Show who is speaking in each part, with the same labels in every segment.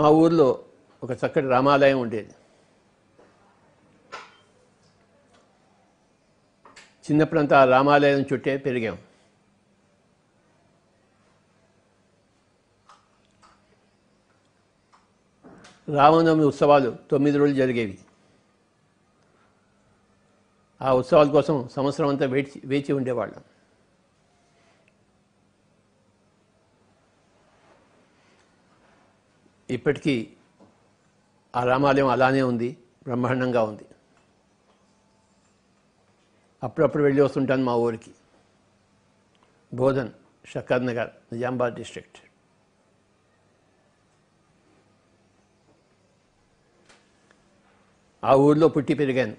Speaker 1: మా ఊర్లో ఒక చక్కటి రామాలయం ఉండేది చిన్నప్పుడంతా ఆ రామాలయం చుట్టే పెరిగాం రామనవమి ఉత్సవాలు తొమ్మిది రోజులు జరిగేవి ఆ ఉత్సవాల కోసం సంవత్సరం అంతా వేచి వేచి ఉండేవాళ్ళం ఇప్పటికీ ఆ రామాలయం అలానే ఉంది బ్రహ్మాండంగా ఉంది అప్పుడప్పుడు వెళ్ళి వస్తుంటాను మా ఊరికి బోధన్ షకర్ నగర్ నిజామాబాద్ డిస్ట్రిక్ట్ ఆ ఊర్లో పుట్టి పెరిగాను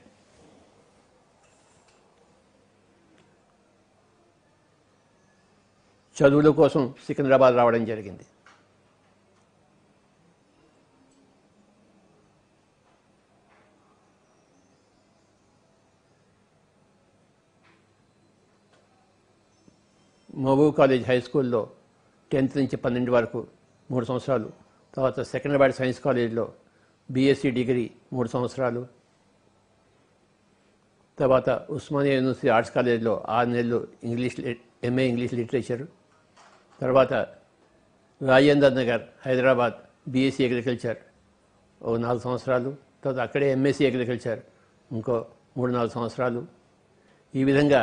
Speaker 1: చదువుల కోసం సికింద్రాబాద్ రావడం జరిగింది మహబూబ్ కాలేజ్ హై స్కూల్లో టెన్త్ నుంచి పన్నెండు వరకు మూడు సంవత్సరాలు తర్వాత సెకండ్ బ్యాడ్ సైన్స్ కాలేజీలో బీఎస్సీ డిగ్రీ మూడు సంవత్సరాలు తర్వాత ఉస్మానియా యూనివర్సిటీ ఆర్ట్స్ కాలేజీలో ఆరు నెలలు ఇంగ్లీష్ ఎంఏ ఇంగ్లీష్ లిటరేచర్ తర్వాత రాజేందర్ నగర్ హైదరాబాద్ బీఎస్సీ అగ్రికల్చర్ ఓ నాలుగు సంవత్సరాలు తర్వాత అక్కడే ఎంఎస్సీ అగ్రికల్చర్ ఇంకో మూడు నాలుగు సంవత్సరాలు ఈ విధంగా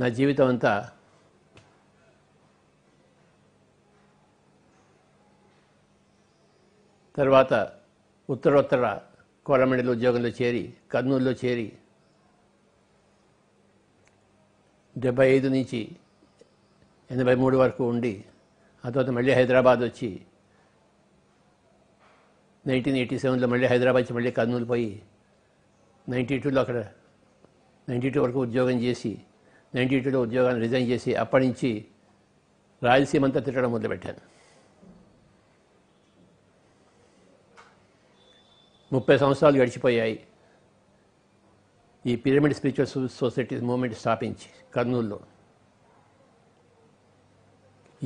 Speaker 1: నా జీవితం అంతా తర్వాత ఉత్తరోత్తర కోరమండలి ఉద్యోగంలో చేరి కర్నూలులో చేరి డెబ్బై ఐదు నుంచి ఎనభై మూడు వరకు ఉండి ఆ తర్వాత మళ్ళీ హైదరాబాద్ వచ్చి నైన్టీన్ ఎయిటీ సెవెన్లో మళ్ళీ హైదరాబాద్ నుంచి మళ్ళీ కర్నూలు పోయి నైంటీ టూలో అక్కడ నైంటీ టూ వరకు ఉద్యోగం చేసి నైంటీ టూలో ఉద్యోగాన్ని రిజైన్ చేసి అప్పటి నుంచి రాయలసీమ అంతా తిట్టడం మొదలుపెట్టాను ముప్పై సంవత్సరాలు గడిచిపోయాయి ఈ పిరమిడ్ స్పిరిచువల్ సొసైటీ మూమెంట్ స్థాపించి కర్నూలులో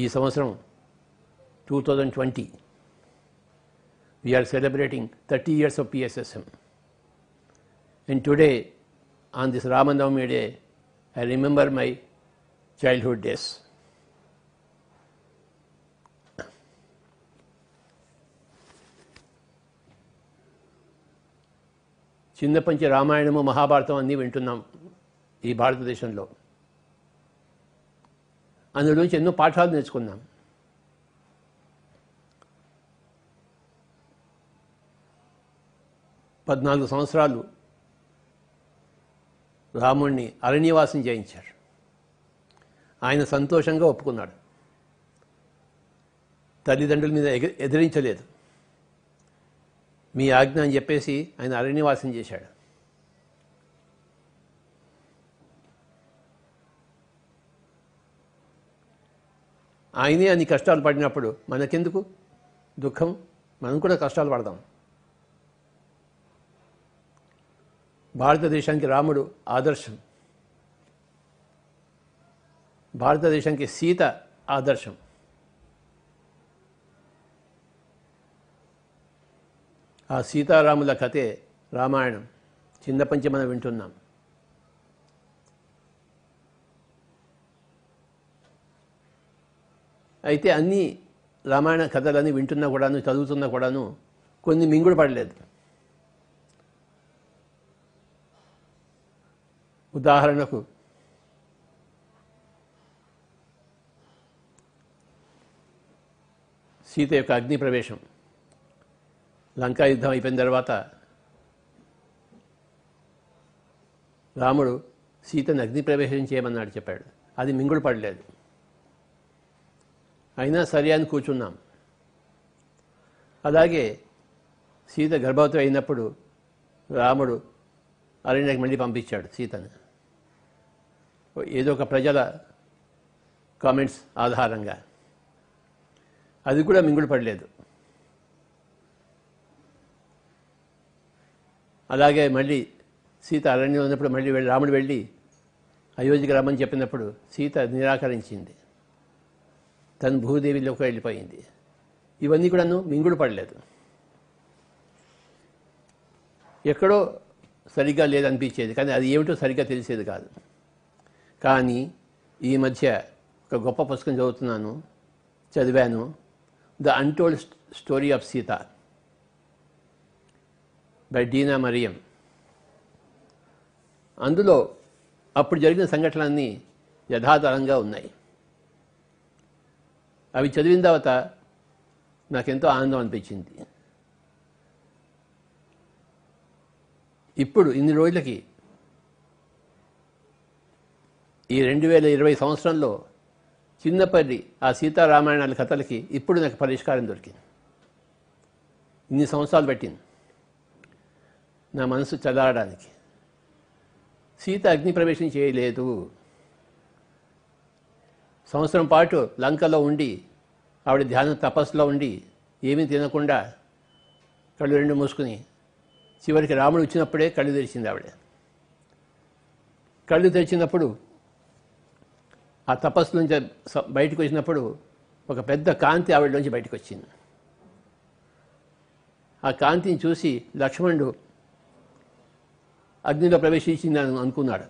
Speaker 1: ఈ సంవత్సరం two thousand twenty we're celebrating thirty years of PSSM and today on this Ramanavami day I remember my childhood days చిన్నపంచి రామాయణము మహాభారతం అన్నీ వింటున్నాం ఈ భారతదేశంలో అందులో నుంచి ఎన్నో పాఠాలు నేర్చుకున్నాం పద్నాలుగు సంవత్సరాలు రాముణ్ణి అరణ్యవాసం చేయించారు ఆయన సంతోషంగా ఒప్పుకున్నాడు తల్లిదండ్రుల మీద ఎదిరించలేదు మీ ఆజ్ఞ అని చెప్పేసి ఆయన అరణ్యవాసం చేశాడు ఆయనే అన్ని కష్టాలు పడినప్పుడు మనకెందుకు దుఃఖం మనం కూడా కష్టాలు పడదాం భారతదేశానికి రాముడు ఆదర్శం భారతదేశానికి సీత ఆదర్శం ఆ సీతారాముల కథే రామాయణం చిన్నపంచి మనం వింటున్నాం అయితే అన్ని రామాయణ కథలని వింటున్నా కూడాను చదువుతున్నా కూడాను కొన్ని మింగుడు పడలేదు ఉదాహరణకు సీత యొక్క అగ్ని ప్రవేశం లంకా యుద్ధం అయిపోయిన తర్వాత రాముడు సీతను అగ్ని ప్రవేశం చేయమన్నాడు చెప్పాడు అది మింగుడు పడలేదు అయినా సరే అని కూర్చున్నాం అలాగే సీత గర్భవతి అయినప్పుడు రాముడు అరణ్యకి మళ్ళీ పంపించాడు సీతను ఏదో ఒక ప్రజల కామెంట్స్ ఆధారంగా అది కూడా మింగుడు పడలేదు అలాగే మళ్ళీ సీత అరణ్యం ఉన్నప్పుడు మళ్ళీ వెళ్ళి రాముడు వెళ్ళి అయోధ్యకి రమ్మని చెప్పినప్పుడు సీత నిరాకరించింది తను భూదేవిలోకి వెళ్ళిపోయింది ఇవన్నీ కూడాను మింగుడు పడలేదు ఎక్కడో సరిగ్గా లేదనిపించేది కానీ అది ఏమిటో సరిగ్గా తెలిసేది కాదు కానీ ఈ మధ్య ఒక గొప్ప పుస్తకం చదువుతున్నాను చదివాను the untold story of Sita by Dena Merriam అందులో అప్పుడు జరిగిన సంఘటనలన్నీ యథాతరంగా ఉన్నాయి అవి చదివిన తర్వాత నాకెంతో ఆనందం అనిపించింది ఇప్పుడు ఇన్ని రోజులకి ఈ రెండు వేల ఇరవై సంవత్సరంలో చిన్నపల్లి ఆ సీతారామాయణాల కథలకి ఇప్పుడు నాకు పరిష్కారం దొరికింది ఇన్ని సంవత్సరాలు పెట్టింది నా మనసు చదవడానికి సీత అగ్నిప్రవేశం చేయలేదు సంవత్సరం పాటు లంకలో ఉండి ఆవిడ ధ్యాన తపస్సులో ఉండి ఏమీ తినకుండా కళ్ళు రెండు మూసుకుని చివరికి రాముడు వచ్చినప్పుడే కళ్ళు తెరిచింది ఆవిడ కళ్ళు తెరిచినప్పుడు ఆ తపస్సు నుంచి బయటకు వచ్చినప్పుడు ఒక పెద్ద కాంతి ఆవిడ నుంచి బయటకు వచ్చింది ఆ కాంతిని చూసి లక్ష్మణుడు అగ్నిలో ప్రవేశించింది అనుకున్నాడు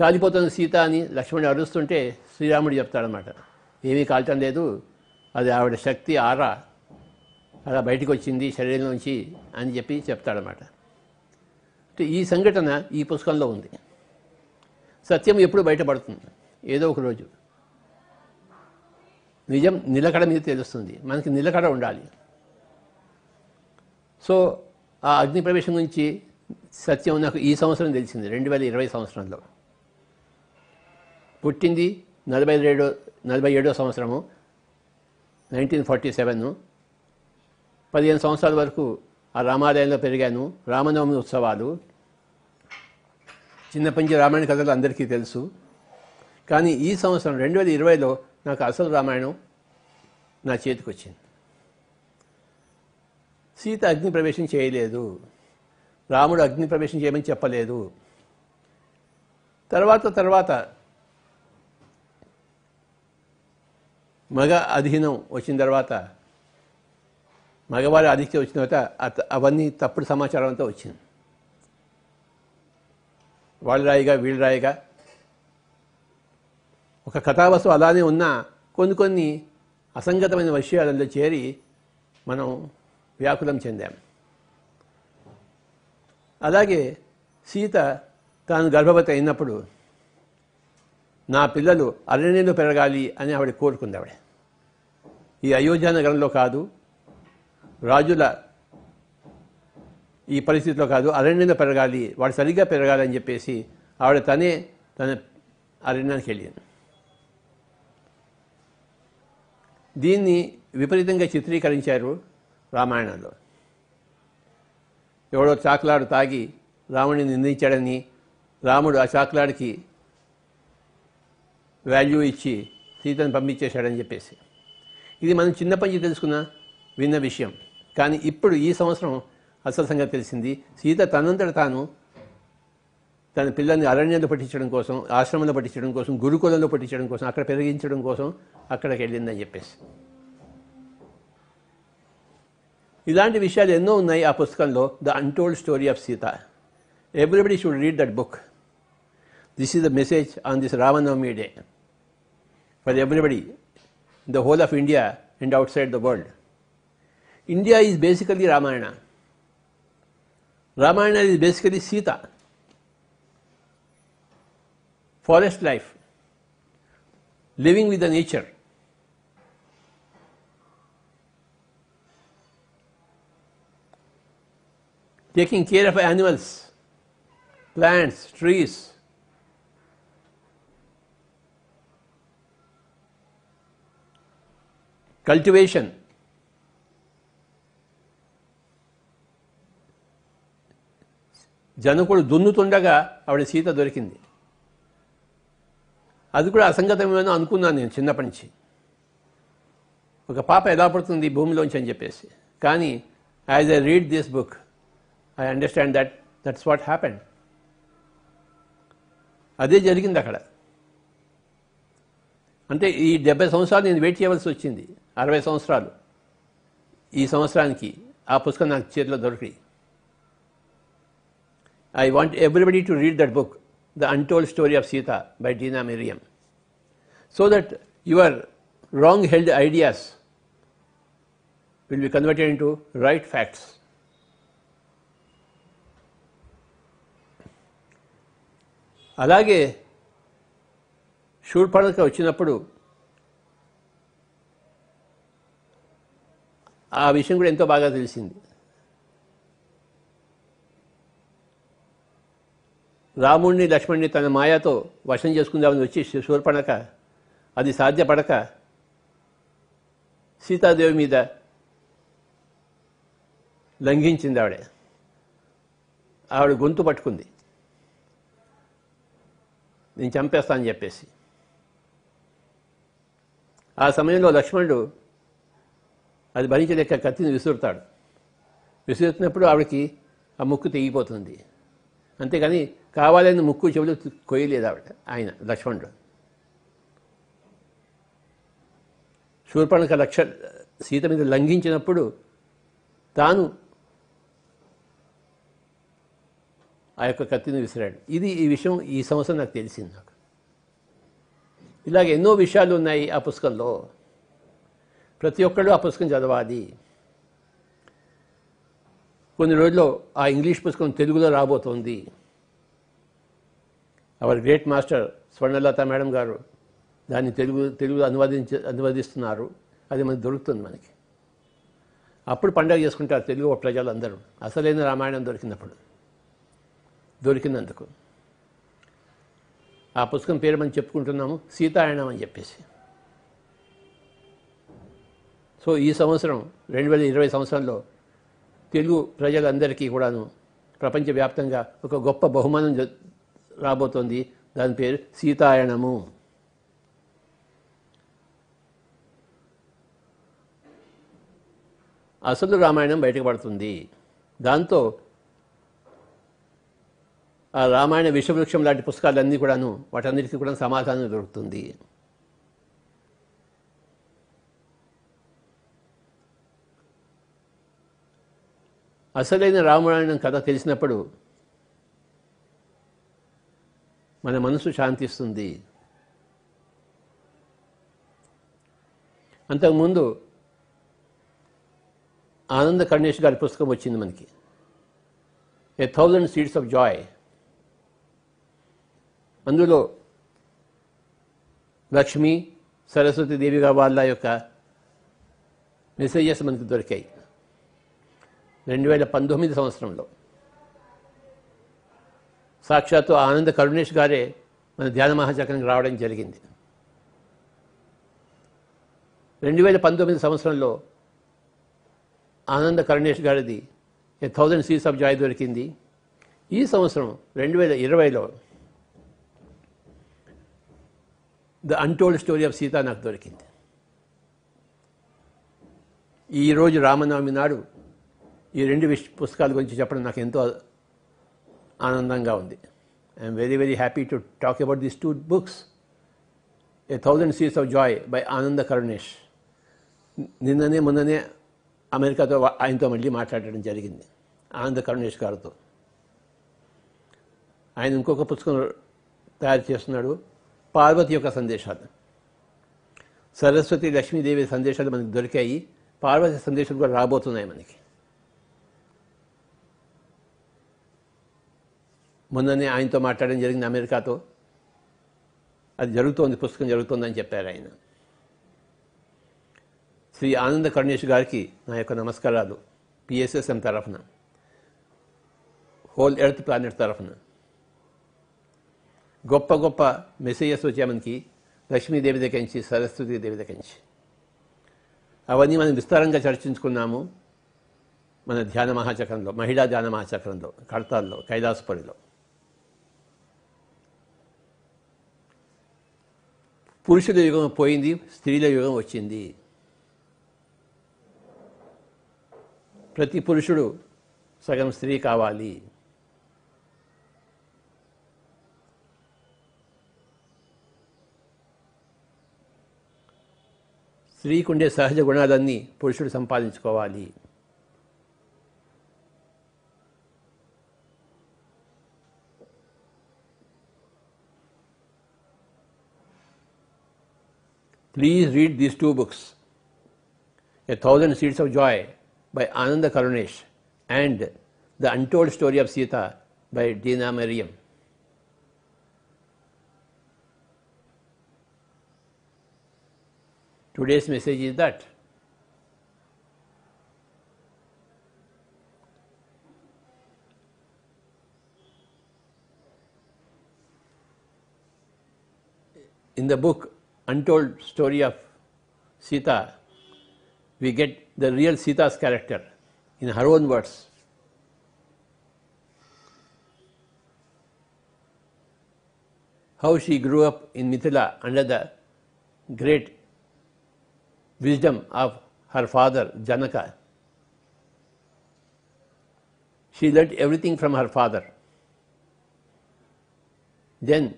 Speaker 1: కాలిపోతున్న సీత అని లక్ష్మణుడు అరుస్తుంటే శ్రీరాముడు చెప్తాడనమాట ఏమీ కాల్చడం లేదు అది ఆవిడ శక్తి ఆరా అలా బయటకు వచ్చింది శరీరంలోంచి అని చెప్పి చెప్తాడనమాట ఈ సంఘటన ఈ పుస్తకంలో ఉంది సత్యం ఎప్పుడు బయటపడుతుంది ఏదో ఒక రోజు నిజం నిలకడ మీద తెలుస్తుంది మనకి నిలకడ ఉండాలి సో ఆ అగ్ని ప్రవేశం గురించి సత్యం నాకు ఈ సంవత్సరం తెలిసింది రెండు వేల ఇరవై సంవత్సరంలో పుట్టింది నలభై ఏడో నలభై ఏడో సంవత్సరము నైన్టీన్ ఫార్టీ సెవెన్ పదిహేను సంవత్సరాల వరకు ఆ రామాలయంలో పెరిగాను రామనవమి ఉత్సవాలు చిన్నప్పటి రామాయణ కథలు అందరికీ తెలుసు కానీ ఈ సంవత్సరం రెండు వేల ఇరవైలో నాకు అసలు రామాయణం నా చేతికి వచ్చింది సీత అగ్ని ప్రవేశం చేయలేదు రాముడు అగ్ని ప్రవేశం చేయమని చెప్పలేదు తర్వాత తర్వాత మగ అధీనం వచ్చిన తర్వాత మగవారి ఆధిక్యం వచ్చిన తర్వాత అవన్నీ తప్పుడు సమాచారం అంతా వచ్చింది వాళ్ళు రాయిగా వీళ్ళు రాయిగా ఒక కథావస్తు అలానే ఉన్నా కొన్ని కొన్ని అసంగతమైన విషయాలలో చేరి మనం వ్యాకులం చెందాం అలాగే సీత తాను గర్భవతి అయినప్పుడు నా పిల్లలు అరణ్యంలో పెరగాలి అని ఆవిడ కోరుకుంది ఆవిడ ఈ అయోధ్య నగరంలో కాదు రాజుల ఈ పరిస్థితిలో కాదు అరణ్యంలో పెరగాలి వాడు సరిగ్గా పెరగాలి అని చెప్పేసి ఆవిడ తనే తన అరణ్యానికి వెళ్ళింది దీన్ని విపరీతంగా చిత్రీకరించారు రామాయణంలో ఎవడో చాకులాడు తాగి రాముడిని నిందించాడని రాముడు ఆ చాకులాడికి వాల్యూ ఇచ్చి సీతను పంపించేశాడని చెప్పేసి ఇది మనం చిన్నప్పటి నుంచి తెలుసుకున్న విన్న విషయం కానీ ఇప్పుడు ఈ సంవత్సరం అసలు సంగతి తెలిసింది సీత తనంతట తాను తన పిల్లల్ని అరణ్యంలో పట్టించడం కోసం ఆశ్రమంలో పట్టించడం కోసం గురుకులంలో పట్టించడం కోసం అక్కడ పెరిగించడం కోసం అక్కడికి వెళ్ళిందని చెప్పేసి ఇలాంటి విషయాలు ఎన్నో ఉన్నాయి ఆ పుస్తకంలో the untold story of Sita everybody should read that book this is the message on this Ramanavami day for everybody the whole of India and outside the world India is basically Ramayana Ramayana is basically Sita forest life, living with the nature, taking care of animals, plants, trees. Cultivation. జనకుడు దున్నుతుండగా ఆవిడ సీత దొరికింది అది కూడా అసంగతమేమో అనుకున్నాను నేను చిన్నప్పటి నుంచి ఒక పాప ఎలా పడుతుంది భూమిలోంచి అని చెప్పేసి కానీ as I read this book I understand that that's what happened. అదే జరిగింది అక్కడ అంటే ఈ డెబ్బై సంవత్సరాలు నేను వెయిట్ చేయవలసి వచ్చింది అరవై సంవత్సరాలు ఈ సంవత్సరానికి ఆ పుస్తకం నాకు చేతిలో దొరికి I want everybody to read that book the untold story of Sita by Dena Merriam so that your wrong held ideas will be converted into right facts అలాగే శూర్పణక వచ్చినప్పుడు ఆ విషయం కూడా ఎంతో బాగా తెలిసింది రాముణ్ణి లక్ష్మణ్ణి తన మాయాతో వశం చేసుకుందామని వచ్చి శూర్పణక అది సాధ్యపడక సీతాదేవి మీద లంఘించింది ఆవిడ ఆవిడ గొంతు పట్టుకుంది నేను చంపేస్తానని చెప్పేసి ఆ సమయంలో లక్ష్మణుడు అది భరించలేక కత్తిని విసురుతాడు విసురుతున్నప్పుడు ఆవిడకి ఆ ముక్కు తెగిపోతుంది అంతేకాని కావాలని ముక్కు చెవులు కొయ్యలేదు ఆవిడ ఆయన లక్ష్మణుడు శూర్పణక లక్ష సీత మీద లంఘించినప్పుడు తాను ఆ యొక్క కత్తిని విసిరాడు ఇది ఈ విషయం ఈ సంవత్సరం నాకు తెలిసింది నాకు ఇలాగ ఎన్నో విషయాలు ఉన్నాయి ఆ పుస్తకంలో ప్రతి ఒక్కళ్ళు ఆ పుస్తకం చదవాలి కొన్ని రోజుల్లో ఆ ఇంగ్లీష్ పుస్తకం తెలుగులో రాబోతోంది our great master Swarnalatha madam garu దాన్ని తెలుగు తెలుగు అనువాదించ అనువదిస్తున్నారు అది మనకు దొరుకుతుంది మనకి అప్పుడు పండగ చేసుకుంటారు తెలుగు ప్రజలందరూ అసలైన రామాయణం దొరికినప్పుడు దొరికినందుకు ఆ పుస్తకం పేరు మనం చెప్పుకుంటున్నాము సీతాయణం అని చెప్పేసి సో ఈ సంవత్సరం రెండు వేల ఇరవై సంవత్సరంలో తెలుగు ప్రజలందరికీ కూడాను ప్రపంచవ్యాప్తంగా ఒక గొప్ప బహుమానం రాబోతోంది దాని పేరు సీతాయణము అసలు రామాయణం బయటపడుతుంది దాంతో రామాయణ విషవృక్షం లాంటి పుస్తకాలన్నీ కూడాను వాటన్నిటికీ కూడా సమాధానం దొరుకుతుంది అసలైన రామాయణం కథ తెలిసినప్పుడు మన మనసు శాంతిస్తుంది అంతకుముందు ఆనంద కర్ణేష్ గారి పుస్తకం వచ్చింది మనకి a thousand seeds of joy అందులో లక్ష్మి సరస్వతి దేవిగా వాళ్ళ యొక్క మెసేజెస్ మనకు దొరికాయి రెండు వేల పంతొమ్మిది సంవత్సరంలో సాక్షాత్తు ఆనంద కరుణేష్ గారే మన ధ్యాన మహాచక్రానికి రావడం జరిగింది రెండు వేల పంతొమ్మిది సంవత్సరంలో ఆనంద కరుణేష్ గారిది ఏ థౌజండ్ సీస్ ఆఫ్ జాయ్ దొరికింది ఈ సంవత్సరం రెండు వేల ఇరవైలో the untold story of Sita నాకు దొరికింది ఈరోజు రామనవమి నాడు ఈ రెండు విష్ పుస్తకాల గురించి చెప్పడం నాకు ఎంతో ఆనందంగా ఉంది I'm very very happy to talk about these two books a thousand సీస్ of joy by Ananda Karunesh నిన్ననే మొన్ననే అమెరికాతో ఆయనతో మళ్ళీ మాట్లాడటం జరిగింది ఆనంద కరుణేష్ గారితో ఆయన ఇంకొక పుస్తకం తయారు చేస్తున్నాడు పార్వతి యొక్క సందేశాలు సరస్వతి లక్ష్మీదేవి సందేశాలు మనకి దొరికాయి పార్వతి సందేశాలు కూడా రాబోతున్నాయి మనకి మొన్ననే ఆయనతో మాట్లాడడం జరిగింది అమెరికాతో అది జరుగుతోంది పుస్తకం జరుగుతోందని చెప్పారు ఆయన శ్రీ ఆనంద కరుణేష్ గారికి నా యొక్క నమస్కారాలు పిఎస్ఎస్ఎం తరఫున హోల్ ఎర్త్ ప్లానెట్ తరఫున గొప్ప గొప్ప మెసేజెస్ వచ్చాయి మనకి లక్ష్మీదేవి దగ్గర నుంచి సరస్వతి దేవి దగ్గర నుంచి అవన్నీ మనం విస్తారంగా చర్చించుకున్నాము మన ధ్యాన మహాచక్రంలో మహిళా ధ్యాన మహాచక్రంలో కడతాల్లో కైలాసపురిలో పురుషుల యుగం పోయింది స్త్రీల యుగం వచ్చింది ప్రతి పురుషుడు సగం స్త్రీ కావాలి స్త్రీకి ఉండే సహజ గుణాలన్నీ పురుషుడు సంపాదించుకోవాలి please read these two books a thousand seeds of joy by Ananda Karunesh and the untold story of Sita by Dena Merriam Today's message is that in the book Untold Story of Sita, we get the real Sita's character in her own words. How she grew up in Mithila under the great wisdom of her father Janaka. She learnt everything from her father. Then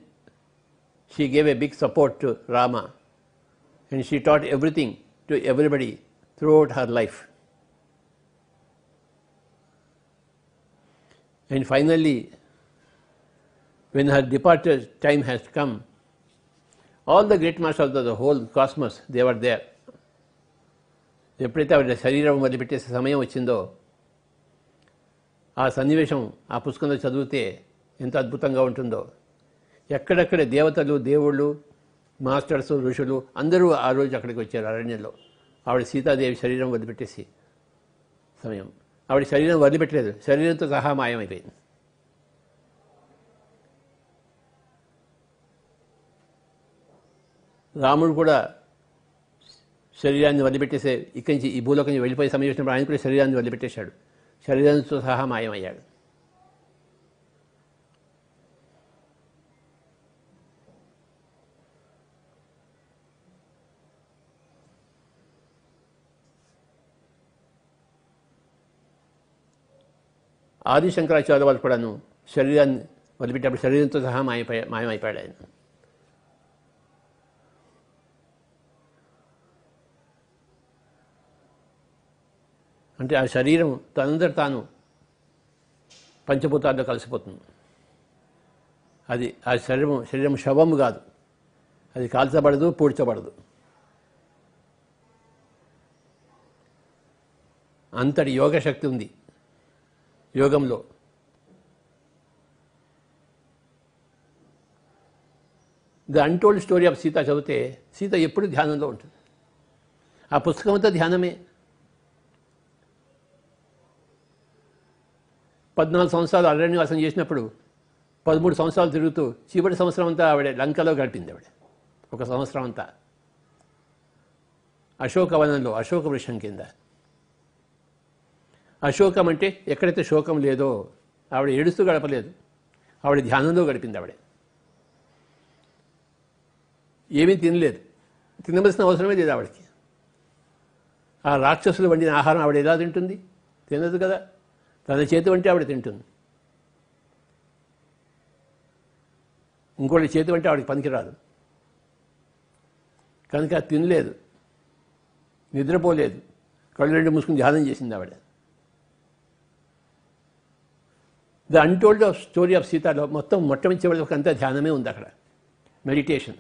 Speaker 1: she gave a big support to Rama and she taught everything to everybody throughout her life. And finally, when her departure time has come, all the great masters of the whole cosmos, they were there. ఎప్పుడైతే ఆవిడ శరీరం వదిలిపెట్టేసే సమయం వచ్చిందో ఆ సన్నివేశం ఆ పుస్తకంలో చదివితే ఎంత అద్భుతంగా ఉంటుందో ఎక్కడెక్కడ దేవతలు దేవుళ్ళు మాస్టర్స్ ఋషులు అందరూ ఆ రోజు అక్కడికి వచ్చారు అరణ్యంలో ఆవిడ సీతాదేవి శరీరం వదిలిపెట్టేసి సమయం ఆవిడ శరీరం వదిలిపెట్టలేదు శరీరంతో సహా మాయమైపోయింది రాముడు కూడా శరీరాన్ని వదిలిపెట్టేసే ఇక్కడి నుంచి ఈ భూలోకం నుంచి వెళ్ళిపోయే సమయం వచ్చినప్పుడు ఆయన కూడా శరీరాన్ని వదిలిపెట్టేశాడు శరీరంతో సహా మాయమయ్యాడు ఆది శంకరాచార్య వాళ్ళు కూడాను శరీరాన్ని వదిలిపెట్టినప్పుడు శరీరంతో సహా మాయమై మాయమైపోయాడు ఆయన అంటే ఆ శరీరం తనందరు తాను పంచభూతాల్లో కలిసిపోతుంది అది ఆ శరీరం శరీరం శవం కాదు అది కాల్చబడదు పూడ్చబడదు అంతటి యోగ శక్తి ఉంది యోగంలో the untold story of Sita చదివితే సీత ఎప్పుడు ధ్యానంలో ఉంటుంది ఆ పుస్తకం అంతా ధ్యానమే పద్నాలుగు సంవత్సరాలు అరణ్యవాసం చేసినప్పుడు పదమూడు సంవత్సరాలు తిరుగుతూ చివరి సంవత్సరం అంతా ఆవిడ లంకలో గడిపింది ఆవిడ ఒక సంవత్సరం అంతా అశోకవనంలో అశోక వృక్షం కింద అశోకం అంటే ఎక్కడైతే శోకం లేదో ఆవిడ ఏడుస్తూ గడపలేదు ఆవిడ ధ్యానంలో గడిపింది ఆవిడ ఏమీ తినలేదు తినవలసిన అవసరమే లేదు ఆవిడకి ఆ రాక్షసులు వండిన ఆహారం ఆవిడ ఎలా తింటుంది తినదు కదా తన చేతి వంటే ఆవిడ తింటుంది ఇంకోటి చేతి వంటే ఆవిడకి పనికిరాదు కనుక తినలేదు నిద్రపోలేదు కళ్ళు రెండు మూసుకుని ధ్యానం చేసింది ఆవిడ the untold of story of సీతాలో మొత్తం మొట్టమొదటి అంతా ధ్యానమే ఉంది అక్కడ మెడిటేషన్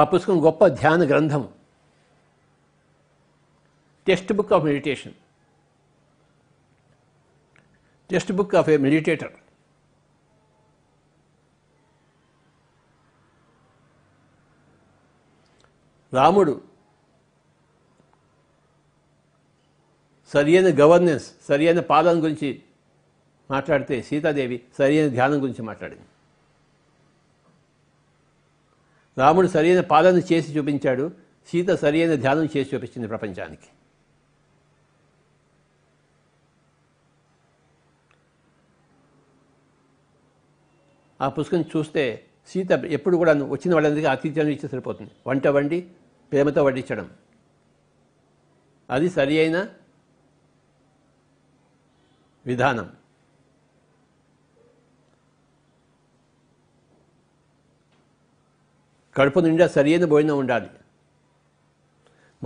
Speaker 1: ఆ పుస్తకం గొప్ప ధ్యాన గ్రంథం textbook of meditation textbook of a meditator రాముడు సరియైన గవర్నెన్స్ అయిన పాలన గురించి మాట్లాడితే సీతాదేవి సరి అయిన ధ్యానం గురించి మాట్లాడింది రాముడు సరైన పాలన చేసి చూపించాడు సీత సరైన ధ్యానం చేసి చూపించింది ప్రపంచానికి ఆ పుస్తకం చూస్తే సీత ఎప్పుడు కూడా వచ్చిన వాళ్ళందరికీ ఆతిథ్యాన్ని ఇచ్చి సరిపోతుంది వంట వండి ప్రేమతో వడ్డించడం అది సరి అయిన విధానం కడుపు నిండా సరియైన భోజనం ఉండాలి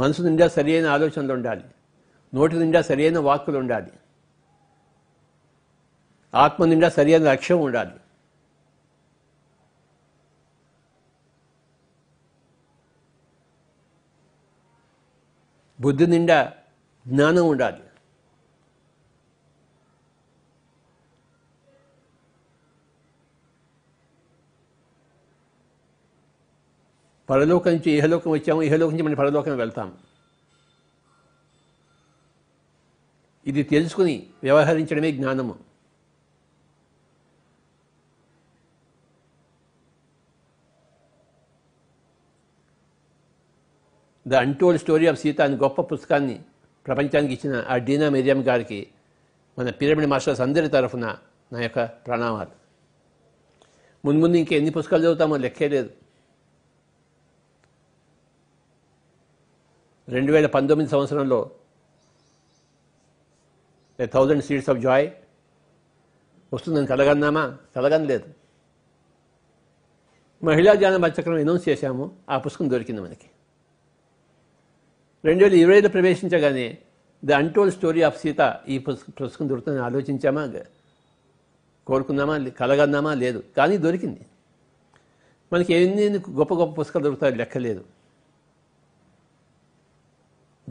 Speaker 1: మనసు నిండా అయిన ఆలోచనలు ఉండాలి నోటి నిండా సరియైన వాక్కులు ఉండాలి ఆత్మ నిండా సరి అయిన లక్ష్యం ఉండాలి బుద్ధి నిండా జ్ఞానం ఉండాలి పరలోకం నుంచి ఇహలోకం వచ్చాము ఇహలోకం నుంచి మనం పరలోకం వెళ్తాము ఇది తెలుసుకుని వ్యవహరించడమే జ్ఞానము the untold story of Sita అనే గొప్ప పుస్తకాన్ని ప్రపంచానికి ఇచ్చిన ఆ డీనా మేరియం గారికి మన పిరమిడ్ మాస్టర్స్ అందరి తరఫున నా యొక్క ప్రణామాలు ముందు ముందు ఇంకా ఎన్ని పుస్తకాలు చదువుతామో లెక్కే లేదు రెండు వేల పంతొమ్మిది సంవత్సరంలో a thousand seeds of joy వస్తుందని కలగన్నామా కలగనలేదు మహిళా ధ్యాన బచ్చక్రం అనౌన్స్ చేశాము ఆ పుస్తకం దొరికింది మనకి రెండు వేల ఇరవైలో ప్రవేశించగానే the untold story of Sita ఈ పుస్తకం దొరుకుతుందని ఆలోచించామా కోరుకున్నామా కలగన్నామా లేదు కానీ దొరికింది మనకి ఎన్ని గొప్ప గొప్ప పుస్తకాలు దొరుకుతాయి లెక్కలేదు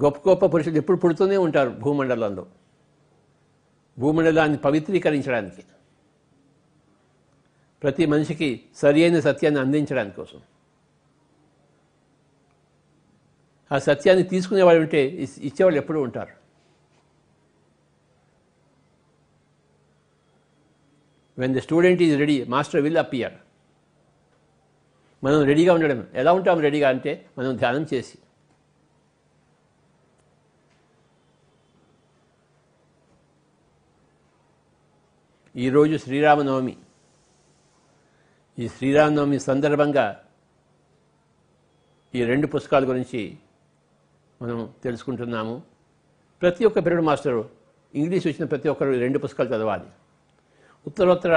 Speaker 1: గొప్ప గొప్ప పురుషులు ఎప్పుడు పుడుతూనే ఉంటారు భూమండలంలో భూమండలాన్ని పవిత్రీకరించడానికి ప్రతి మనిషికి సరి అయిన సత్యాన్ని అందించడానికి కోసం ఆ సత్యాన్ని తీసుకునే వాళ్ళు ఉంటే ఇచ్చేవాళ్ళు ఎప్పుడూ ఉంటారు when the student is ready master will appear మనం రెడీగా ఉండడం ఎలా ఉంటాం రెడీగా అంటే మనం ధ్యానం చేసి ఈరోజు శ్రీరామనవమి ఈ శ్రీరామనవమి సందర్భంగా ఈ రెండు పుస్తకాల గురించి మనం తెలుసుకుంటున్నాము ప్రతి ఒక్క పీరియడ్ మాస్టరు ఇంగ్లీష్ వచ్చిన ప్రతి ఒక్కరు రెండు పుస్తకాలు చదవాలి ఉత్తరోత్తర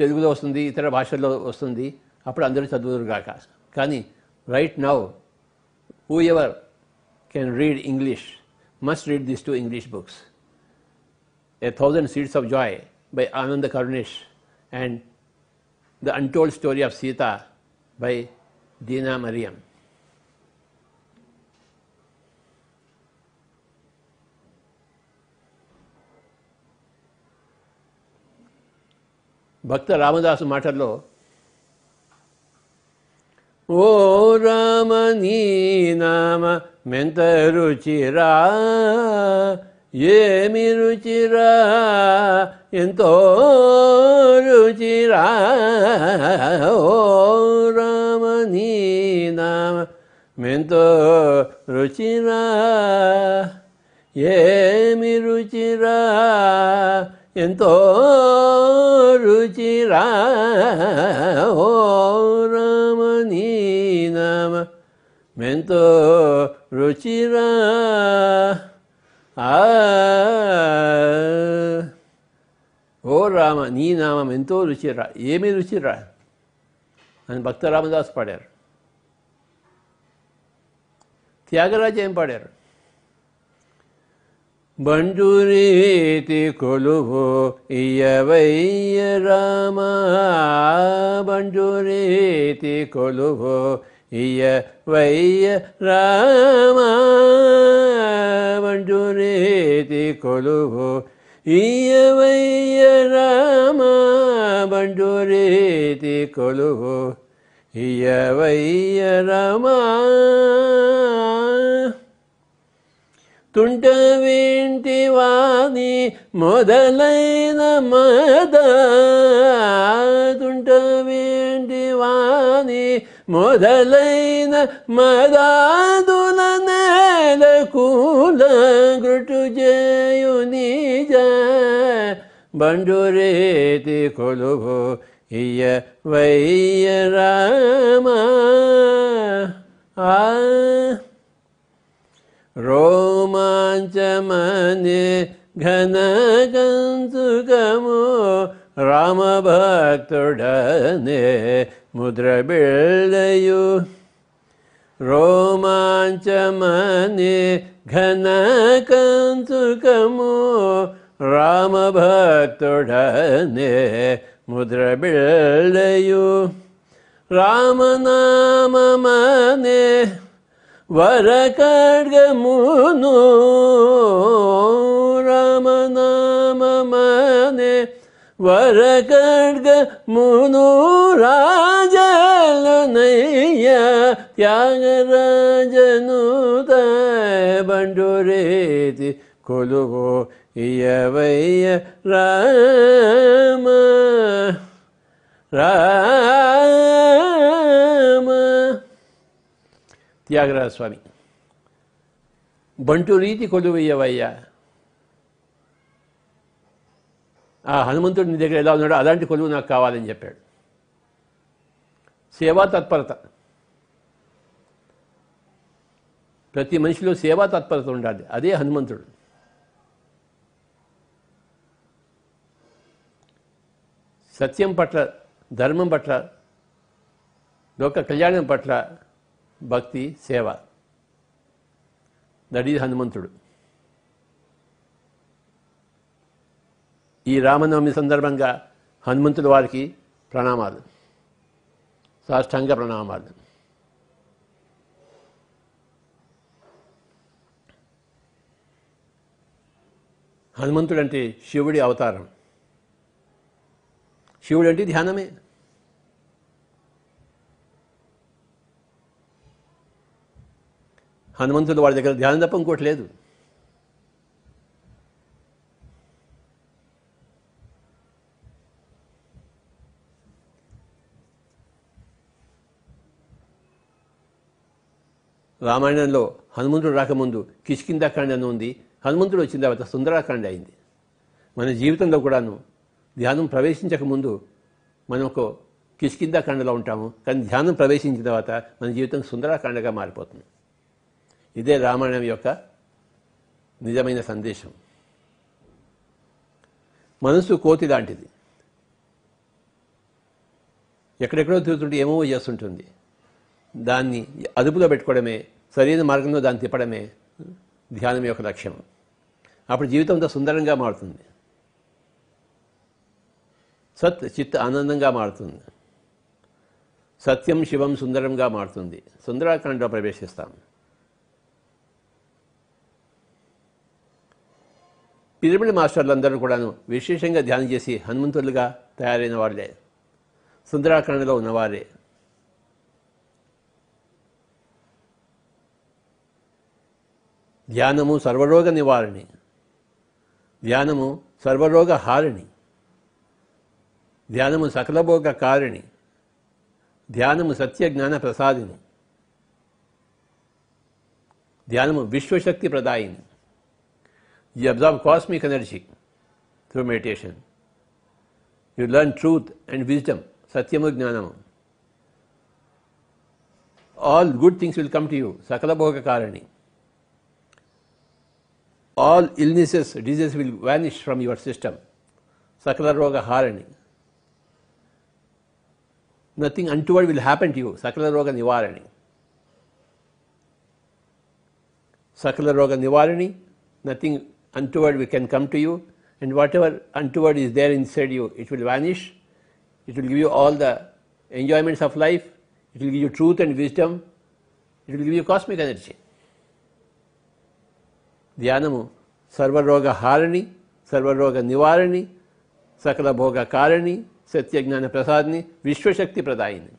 Speaker 1: తెలుగులో వస్తుంది ఇతర భాషల్లో వస్తుంది అప్పుడు అందరూ చదువురు కాక కానీ right now whoever can read English must read this two English books a thousand seeds of joy by Ananda Karunesh and the untold story of Sita by Dena Merriam Bhakta Ramadasu మాటల్లో
Speaker 2: ఓ రామ నీ నామ మెంత రుచిరా ఏమి రుచిరా ఎంతో రుచిరా ఓ రామ నీ నామ మెంతో రుచిరా ఏమి రుచిరా ఎంతో రుచి ఓ నమ మెంతో రుచిరా ఓ రామ నీ నామం ఎంతో రుచిరా ఏమి రుచిరా అని భక్త రామదాస్
Speaker 1: పాడారు త్యాగరాజు ఏం పాడారు
Speaker 2: బంజురీతి కొలువు ఇయవయ్య రామ బంజురీతి కొలువు ఇయ ఇయవయ్య రామ బంజురీతి కొలువు ఇయ ఇయవయ్య రామ బంజురీతి కొలువు ఇయ ఇయవయ్య రామ తుంటవింటివాది మొదలైన మద తుంటవింటివాది మొదలైన మదాదుల నేల కూల గృటు చేయు నిజ బండురేతి కొలువు ఇయ వయ్య రామ ఆ रोमाचमने घनकन्तुकमो रामभक्तुडने ढने मुद्र घनकन्तुकमो रामभक्तुडने घन रामनाममने వరకర్గమును రమనామనే వరకర్గమును రాజలనయ్య త్యాగరాజను బండురేతి కొలుగో ఇయవయ్య రామ రా త్యాగరాజ స్వామి బంటు
Speaker 1: రీతి కొలువయ్యవయ్యా ఆ హనుమంతుడు నీ దగ్గర ఎలా ఉన్నాడో అలాంటి కొలువు నాకు కావాలని చెప్పాడు సేవా తత్పరత ప్రతి మనిషిలో సేవా తత్పరత ఉండాలి అదే హనుమంతుడు సత్యం పట్ల ధర్మం పట్ల లోక కళ్యాణం పట్ల భక్తి సేవ దట్ ఈజ్ హనుమంతుడు ఈ రామనవమి సందర్భంగా హనుమంతుడి వారికి ప్రణామాలు సాష్టాంగ ప్రణామాలు హనుమంతుడంటే శివుడి అవతారం శివుడు అంటే ధ్యానమే హనుమంతుడు వాడి దగ్గర ధ్యానం తప్ప ఇంకోటి లేదు రామాయణంలో హనుమంతుడు రాకముందు కిష్కిందాకాండ అని ఉంది హనుమంతుడు వచ్చిన తర్వాత సుందరాకాండ అయింది మన జీవితంలో కూడాను ధ్యానం ప్రవేశించకముందు మనం ఒక కిష్కిందాకాండలో ఉంటాము కానీ ధ్యానం ప్రవేశించిన తర్వాత మన జీవితం సుందరాకాండగా మారిపోతుంది ఇదే రామాయణం యొక్క నిజమైన సందేశం మనసు కోతి లాంటిది ఎక్కడెక్కడో తిరుగుతుంటే ఏమో చేస్తుంటుంది దాన్ని అదుపులో పెట్టుకోవడమే సరైన మార్గంలో దాన్ని తిప్పడమే ధ్యానం యొక్క లక్ష్యం అప్పుడు జీవితం అంతా సుందరంగా మారుతుంది సత్ చిత్త ఆనందంగా మారుతుంది సత్యం శివం సుందరంగా మారుతుంది సుందరాకాండలో ప్రవేశిస్తాము పిరమిడ్ మాస్టర్లందరూ కూడాను విశేషంగా ధ్యానం చేసి హనుమంతులుగా తయారైన వాళ్లే సుందరాకరణలో ఉన్నవారే ధ్యానము సర్వరోగ నివారణి ధ్యానము సర్వరోగ హారిణి ధ్యానము సకలభోగ కారిణి ధ్యానము సత్య జ్ఞాన ప్రసాదిని ధ్యానము విశ్వశక్తి ప్రదాయిని You absorb cosmic energy through meditation. You learn truth and wisdom, satyamu jnanam. All good things will come to you, sakala bhoga karani. All illnesses, diseases will vanish from your system, sakala roga harani. Nothing untoward will happen to you, sakala roga nivarani. Sakala roga nivarani, nothing untoward we can come to you and whatever untoward is there inside you, it will vanish. It will give you all the enjoyments of life. It will give you truth and wisdom. It will give you cosmic energy. sarva ధ్యానము సర్వరోగ హారిణి సర్వరోగ నివారిణి సకల భోగ కారిణి సత్యజ్ఞాన ప్రసాదిని విశ్వశక్తి ప్రదాయిని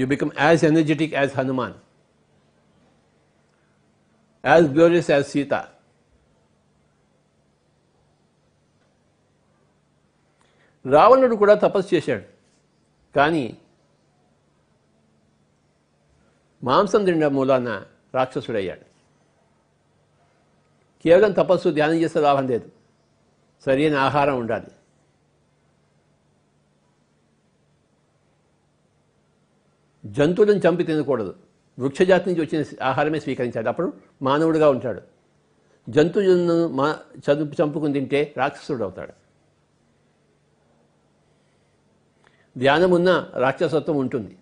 Speaker 1: you become as energetic as Hanuman. as glorious as Sita రావణుడు కూడా తపస్సు చేశాడు కానీ మాంసం తినడం మూలాన రాక్షసుడయ్యాడు కేవలం తపస్సు ధ్యానం చేస్తే లాభం లేదు సరైన ఆహారం ఉండాలి జంతువులను చంపి తినకూడదు వృక్షజాతి నుంచి వచ్చిన ఆహారమే స్వీకరించాడు అప్పుడు మానవుడిగా ఉంటాడు జంతు మా చదువు చంపుకుని తింటే రాక్షసుడు అవుతాడు ధ్యానం ఉన్న రాక్షసత్వం ఉంటుంది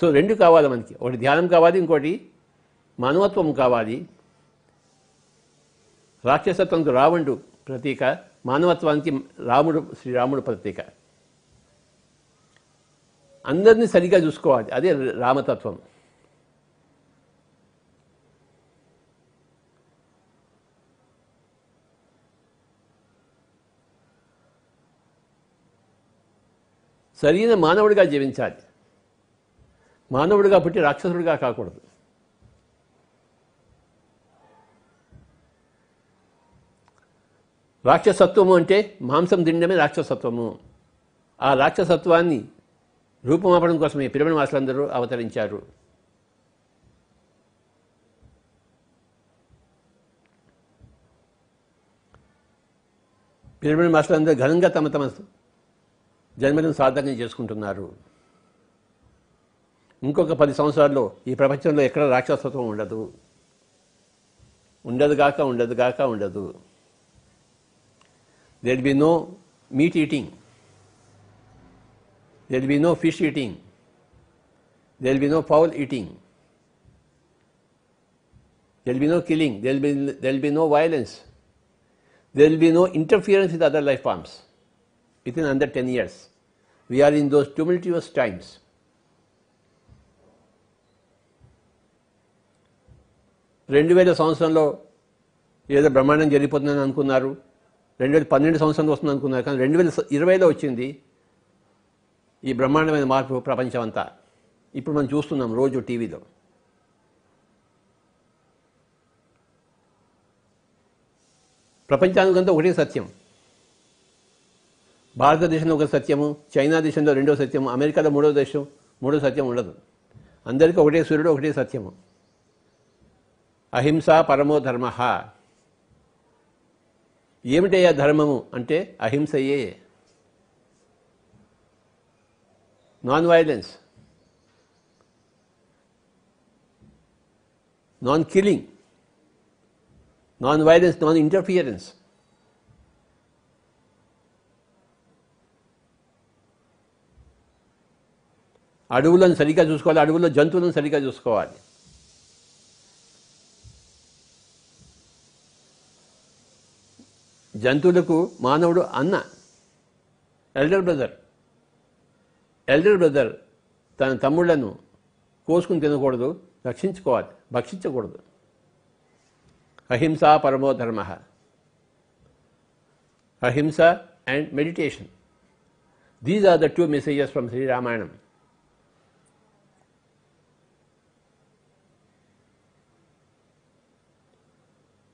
Speaker 1: సో రెండు కావాలి మనకి ఒకటి ధ్యానం కావాలి ఇంకోటి మానవత్వం కావాలి రాక్షసత్వానికి రావణుడు ప్రతీక మానవత్వానికి రాముడు శ్రీరాముడు ప్రతీక అందరినీ సరిగా చూసుకోవాలి అదే రామతత్వం సరైన మానవుడిగా జీవించాలి మానవుడిగా పుట్టి రాక్షసుడిగా కాకూడదు రాక్షసత్వము అంటే మాంసం తినడమే రాక్షసత్వము ఆ రాక్షసత్వాన్ని రూపమాపడం కోసమే పిరమిడ్ వాసులందరూ అవతరించారు పిరమిడ్ మాసులందరూ ఘనంగా తమ తమ జన్మదినం సార్థకం చేసుకుంటున్నారు ఇంకొక పది సంవత్సరాల్లో ఈ ప్రపంచంలో ఎక్కడ రాక్షసత్వం ఉండదు ఉండదు కాక ఉండదు కాక ఉండదు that be no meat eating There will be no fish eating. There will be no fowl eating. There will be no killing. There will be, there will be no violence. There will be no interference with other life forms within under 10 years. We are in those tumultuous times. రెండు వేల సంవత్సరంలో ఏదో బ్రహ్మాండం జరిగిపోతుందని అనుకున్నారు రెండు వేల పన్నెండు సంవత్సరంలో వస్తుంది అనుకున్నారు కానీ రెండు వేల ఇరవైలో వచ్చింది ఈ బ్రహ్మాండమైన మార్పు ప్రపంచం అంతా ఇప్పుడు మనం చూస్తున్నాం రోజు టీవీలో ప్రపంచానికంతా ఒకటే సత్యం భారతదేశంలో ఒక సత్యము చైనా దేశంలో రెండో సత్యము అమెరికాలో మూడో దేశం మూడో సత్యం ఉండదు అందరికీ ఒకటే సూర్యుడు ఒకటే సత్యము అహింస పరమో ధర్మ ఏమిటయ్యా ధర్మము అంటే అహింసయే non violence non killing non violence non interference అడవులను సరిగ్గా చూసుకోవాలి అడవుల్లో జంతువులను సరిగ్గా చూసుకోవాలి జంతువులకు మానవుడు అన్న ఎల్డర్ బ్రదర్ ఎల్డర్ బ్రదర్ తన తమ్ముళ్లను కోసుకుని తినకూడదు రక్షించుకోవాలి భక్షించకూడదు అహింస పరమో ధర్మ అహింస and meditation these are the two messages from Shri Ramayanam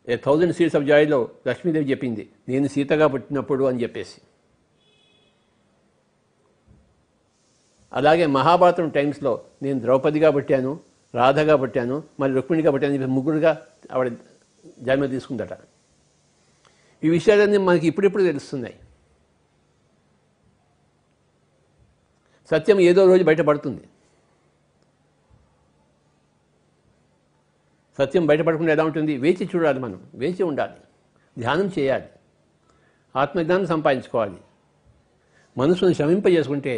Speaker 1: a thousand seeds of జాయ్లో లక్ష్మీదేవి చెప్పింది నేను సీతగా పుట్టినప్పుడు అని చెప్పేసి అలాగే మహాభారతం టైమ్స్లో నేను ద్రౌపదిగా పట్టాను రాధగా పట్టాను మరి రుక్మిణిగా పట్టాను చెప్పి ముగ్గురుగా ఆవిడ జామ్యం తీసుకుందట ఈ విషయాలన్నీ మనకి ఇప్పుడిప్పుడు తెలుస్తున్నాయి సత్యం ఏదో రోజు బయటపడుతుంది సత్యం బయటపడకుండా ఎలా ఉంటుంది వేచి చూడాలి మనం వేచి ఉండాలి ధ్యానం చేయాలి ఆత్మజ్ఞానం సంపాదించుకోవాలి మనసును శ్రమింపజేసుకుంటే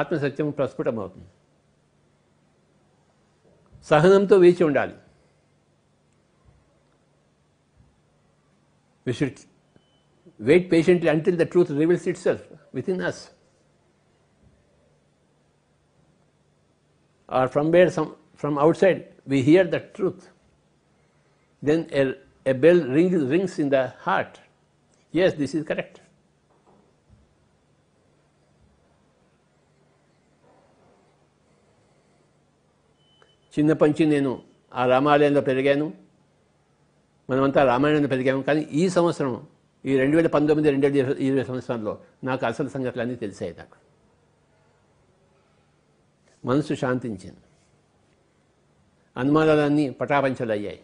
Speaker 1: आत्म सत्यम प्रस्पृटा भवति सहनम तो वेचि ఉండాలి wait patiently until the truth reveals itself within us or from where from outside we hear the truth then a bell rings rings in the heart yes this is correct చిన్నప్పటి నుంచి నేను ఆ రామాలయంలో పెరిగాను మనమంతా రామాయణంలో పెరిగాము కానీ ఈ సంవత్సరం ఈ రెండు వేల పంతొమ్మిది రెండు వేల ఇరవై సంవత్సరంలో నాకు అసలు సంగతులన్నీ తెలిసాయి నాకు మనసు శాంతించింది అనుమానాలన్నీ పటాపంచలు అయ్యాయి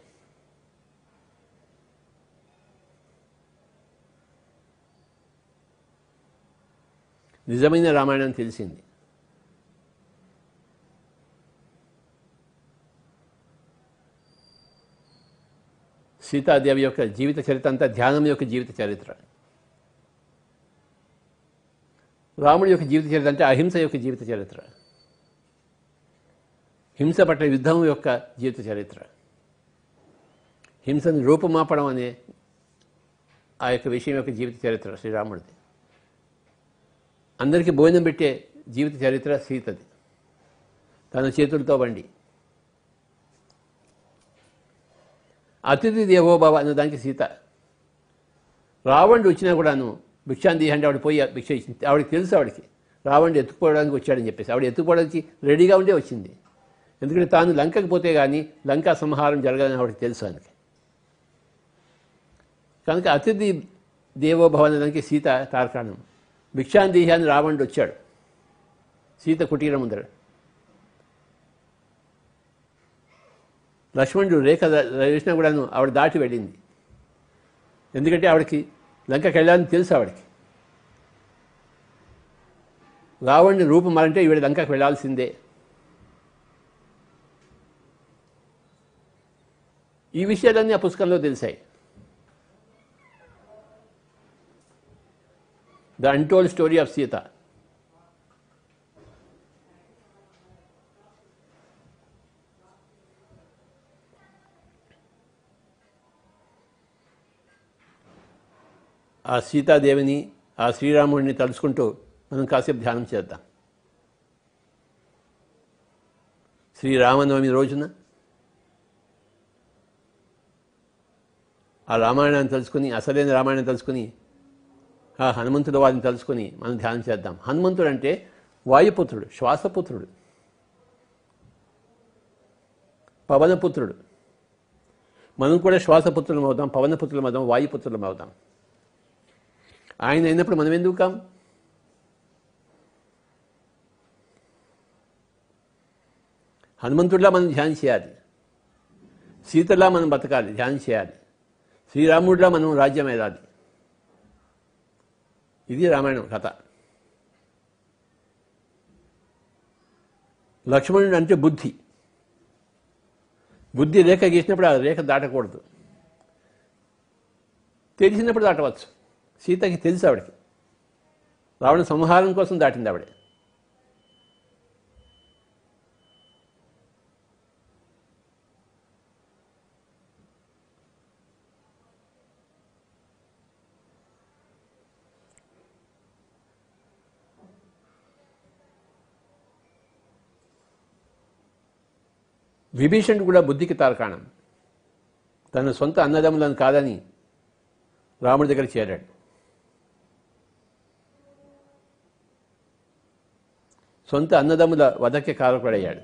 Speaker 1: నిజమైన రామాయణం తెలిసింది సీతాదేవి యొక్క జీవిత చరిత్ర అంతా ధ్యానం యొక్క జీవిత చరిత్ర రాముడి యొక్క జీవిత చరిత్ర అంటే అహింస యొక్క జీవిత చరిత్ర హింస పట్ల యుద్ధం యొక్క జీవిత చరిత్ర హింసను రూపమాపడం అనే ఆ యొక్క విషయం యొక్క జీవిత చరిత్ర శ్రీరాముడిది అందరికీ భోజనం పెట్టే జీవిత చరిత్ర సీతది తన చేతులతో వండి అతిథి దేవోభవ అన్నదానికి సీత రావణుడు వచ్చినా కూడాను భిక్షాన్ని తీయండి ఆవిడ పోయి భిక్ష ఇచ్చింది ఆవిడకి తెలుసు ఆవిడకి రావణుడు ఎత్తుకుపోవడానికి వచ్చాడని చెప్పేసి ఆవిడ ఎత్తుకుపోవడానికి రెడీగా ఉండే వచ్చింది ఎందుకంటే తాను లంకకి పోతే కానీ లంకా సంహారం జరగదని ఆవిడకి తెలుసు ఆయనకి కనుక అతిథి దేవోభవ దానికి సీత తార్కాణం అని రావణుడు వచ్చాడు సీత కుటీరం ఉందాడు లక్ష్మణుడు రేఖ వేసినా కూడాను ఆవిడ దాటి వెళ్ళింది ఎందుకంటే ఆవిడకి లంకకి వెళ్ళాలని తెలుసు ఆవిడకి రావణ్ణి రూపం మారంటే ఈవిడ లంకకి వెళ్ళాల్సిందే ఈ విషయాలన్నీ ఆ పుస్తకంలో తెలిసాయి the untold story of Sita ఆ సీతాదేవిని ఆ శ్రీరాముడిని తలుచుకుంటూ మనం కాసేపు ధ్యానం చేద్దాం శ్రీరామనవమి రోజున ఆ రామాయణాన్ని తలుచుకుని అసలైన రామాయణం తలుచుకుని ఆ హనుమంతుడు వారిని తలుచుకుని మనం ధ్యానం చేద్దాం హనుమంతుడు అంటే వాయుపుత్రుడు శ్వాసపుత్రుడు పవనపుత్రుడు మనం కూడా శ్వాసపుత్రులం అవుదాం పవనపుత్రులం అవుదాం వాయుపుత్రులం అవుదాం ఆయన అయినప్పుడు మనం ఎందుకు కాం హనుమంతుడిలా మనం ధ్యానం చేయాలి సీతలా మనం బతకాలి ధ్యానం చేయాలి శ్రీరాముడిలా మనం రాజ్యం వెళ్ళాలి ఇది రామాయణం కథ లక్ష్మణుడు అంటే బుద్ధి బుద్ధి రేఖ గీసినప్పుడు ఆ రేఖ దాటకూడదు తెలిసినప్పుడు దాటవచ్చు సీతకి తెలుసు ఆవిడకి రావణ సంహారం కోసం దాటింది ఆవిడే విభీషణుడు కూడా బుద్ధికి తారకాణం తన సొంత అన్నదమ్ములను కాదని రాముడి దగ్గర చేరాడు సొంత అన్నదమ్ముల వధకి కారకుడయ్యాడు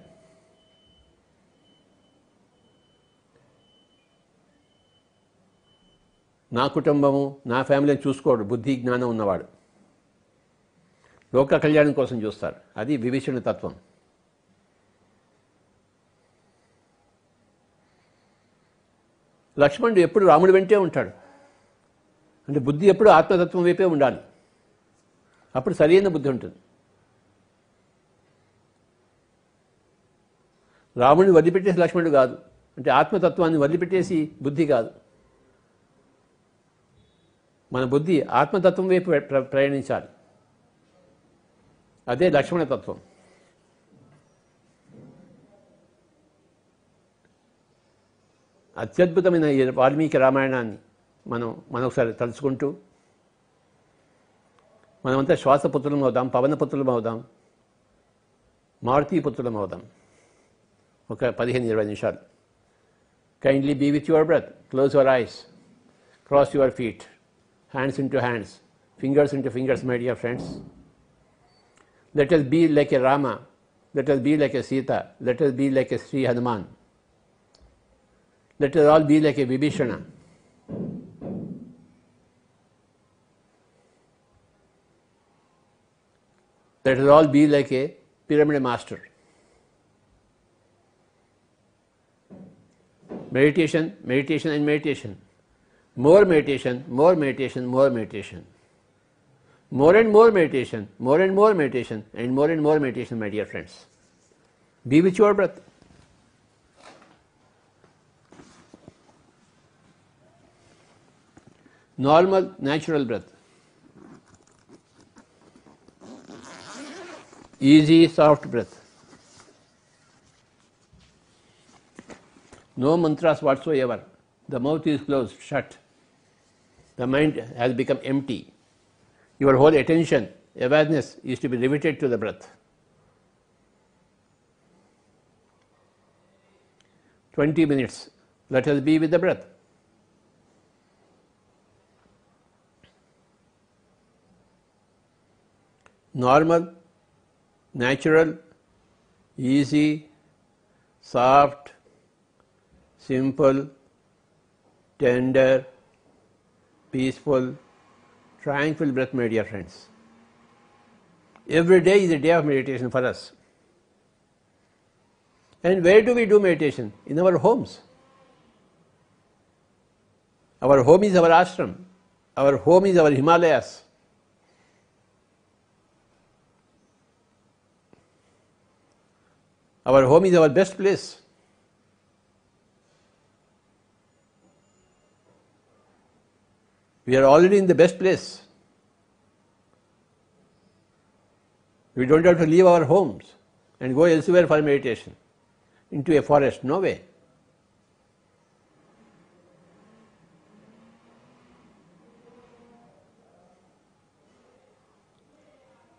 Speaker 1: నా కుటుంబము నా ఫ్యామిలీని చూసుకోడు బుద్ధి జ్ఞానం ఉన్నవాడు లోక కళ్యాణం కోసం చూస్తారు అది విభీషణ తత్వం లక్ష్మణుడు ఎప్పుడు రాముడు వెంటే ఉంటాడు అంటే బుద్ధి ఎప్పుడు ఆత్మతత్వం వైపే ఉండాలి అప్పుడు సరైన బుద్ధి ఉంటుంది రాముడిని వదిలిపెట్టేసి లక్ష్మణుడు కాదు అంటే ఆత్మతత్వాన్ని వదిలిపెట్టేసి బుద్ధి కాదు మన బుద్ధి ఆత్మతత్వం వైపు ప్రయాణించాలి అదే లక్ష్మణతత్వం అత్యద్భుతమైన వాల్మీకి రామాయణాన్ని మనం మనొకసారి తలుచుకుంటూ మనమంతా శ్వాసపుత్రులం అవుదాం పవనపుత్రులం అవుదాం మారుతీపుత్రులం పుత్రులం అవుదాం ఒక పదిహేను ఇరవై నిమిషాలు kindly be with your breath close your eyes cross your feet hands into hands fingers into fingers my dear friends let us be like a Rama let us be like a Sita let us be like a Shri Hanuman let us all be like a Vibhishana let us all be like a pyramid master meditation, meditation and meditation, more meditation, more meditation, more meditation, more and more meditation, more and more meditation and more and more meditation my dear friends. Be with your breath. Normal, natural breath. Easy, soft breath. No mantras whatsoever. The mouth is closed, shut. The mind has become empty. Your whole attention, awareness is to be riveted to the breath. 20 minutes, let us be with the breath. Normal, natural, easy, soft, simple, tender, peaceful, tranquil breath, my dear friends. Every day is a day of meditation for us. And where do we do meditation? In our homes. Our home is our ashram. Our home is our Himalayas. Our home is our best place. We are already in the best place. We don't have to leave our homes and go elsewhere for meditation, into a forest, no way.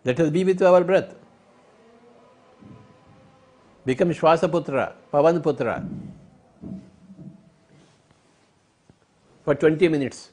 Speaker 1: Let us be with our breath. Become Shwasaputra, Pavanputra for 20 minutes.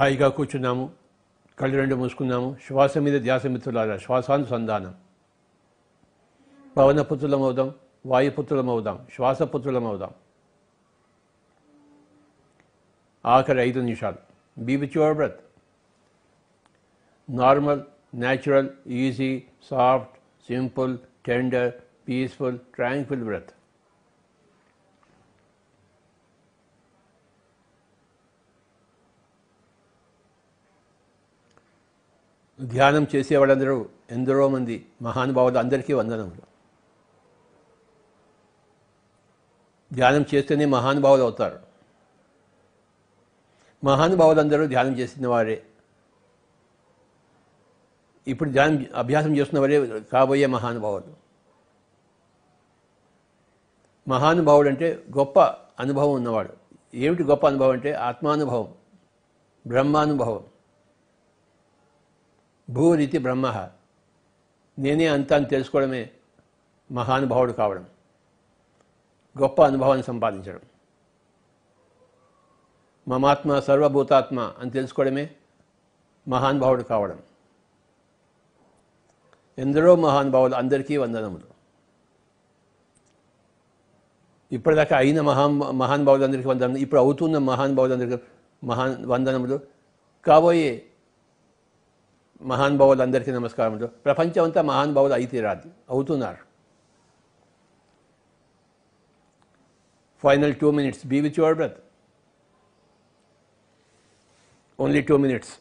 Speaker 1: హాయిగా కూర్చున్నాము కళ్ళు రెండు మూసుకున్నాము శ్వాస మీద ధ్యాస మిత్రులారా శ్వాసానుసంధానం పవనపుత్రులం అవుదాం వాయుపుత్రులం అవుదాం శ్వాసపుత్రులం అవుదాం ఆఖరి ఐదు నిమిషాలు be with your breath normal natural easy soft simple tender peaceful tranquil breath ధ్యానం చేసేవాళ్ళందరూ ఎందరో మంది మహానుభావులు అందరికీ వందనములు ధ్యానం చేస్తేనే మహానుభావులు అవుతారు మహానుభావులందరూ ధ్యానం చేసిన వారే ఇప్పుడు ధ్యానం అభ్యాసం చేస్తున్న వారే కాబోయే మహానుభావులు మహానుభావుడు అంటే గొప్ప అనుభవం ఉన్నవాడు ఏమిటి గొప్ప అనుభవం అంటే ఆత్మానుభవం బ్రహ్మానుభవం భూరితి బ్రహ్మ నేనే అంతా అని తెలుసుకోవడమే మహానుభావుడు కావడం గొప్ప అనుభవాన్ని సంపాదించడం మమాత్మ సర్వభూతాత్మ అని తెలుసుకోవడమే మహానుభావుడు కావడం ఎందరో మహానుభావులు అందరికీ వందనములు ఇప్పటిదాకా అయిన మహా మహానుభావులందరికీ వందనములు ఇప్పుడు అవుతున్న మహానుభావులందరికీ మహాన్ వందనములు కాబోయే మహానుభావులు అందరికీ నమస్కారం ప్రపంచం అంతా మహానుభావులు అయితే రాదు అవుతున్నారు final two minutes be with your breath only two minutes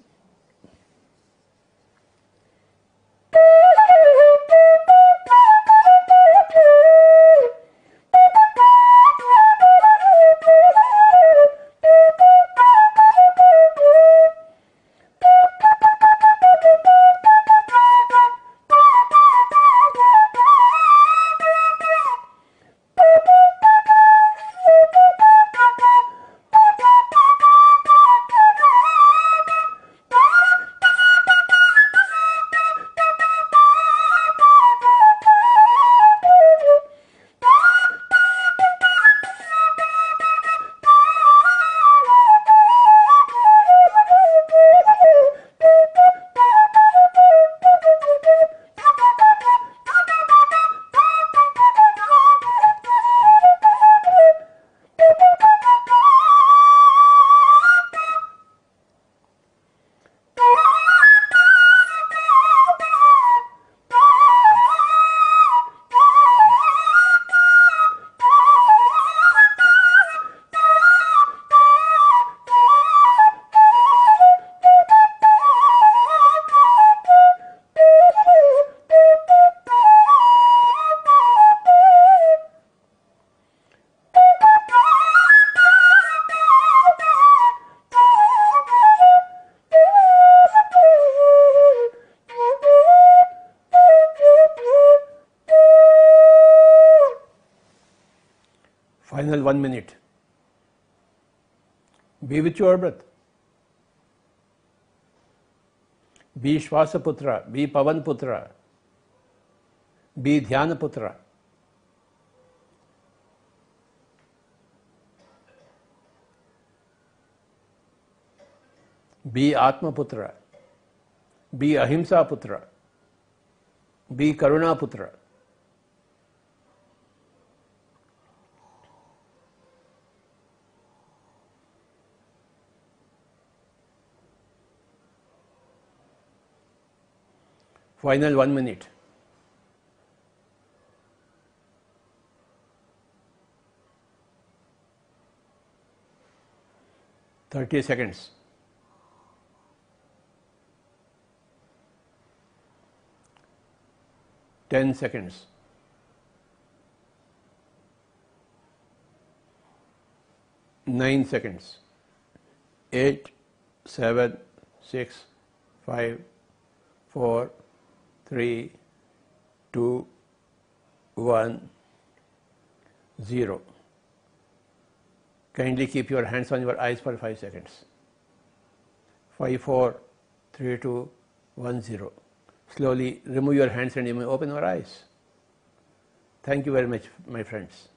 Speaker 1: final one minute. Be with your breath. Be Shvasaputra, be Pavanputra, be Dhyanaputra. Be Atmaputra, be Ahimsa Putra, be Karuna Putra. final one minute. Thirty seconds. Ten seconds. Nine seconds. Eight, seven, six, five, four three, two, one, zero. Kindly keep your hands on your eyes for 5 seconds. 5, 4, 3, 2, 1, 0. Slowly remove your hands and you may open your eyes. Thank you very much, my friends,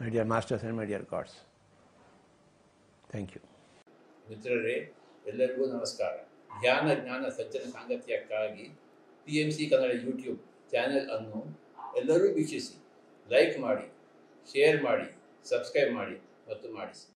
Speaker 1: my dear masters and my dear gods. Thank you. ಮಿತ್ರರೇ ಎಲ್ಲರಿಗೂ ನಮಸ್ಕಾರ ಧ್ಯಾನ ಜ್ಞಾನ ಸಜ್ಜನ ಸಾಂಗತ್ಯಕ್ಕಾಗಿ P M C Kannada YouTube channel ಅನ್ನು ಎಲ್ಲರೂ ವೀಕ್ಷಿಸಿ ಲೈಕ್ ಮಾಡಿ ಶೇರ್ ಮಾಡಿ ಸಬ್ಸ್ಕ್ರೈಬ್ ಮಾಡಿ ಮತ್ತು ಮಾಡಿಸಿ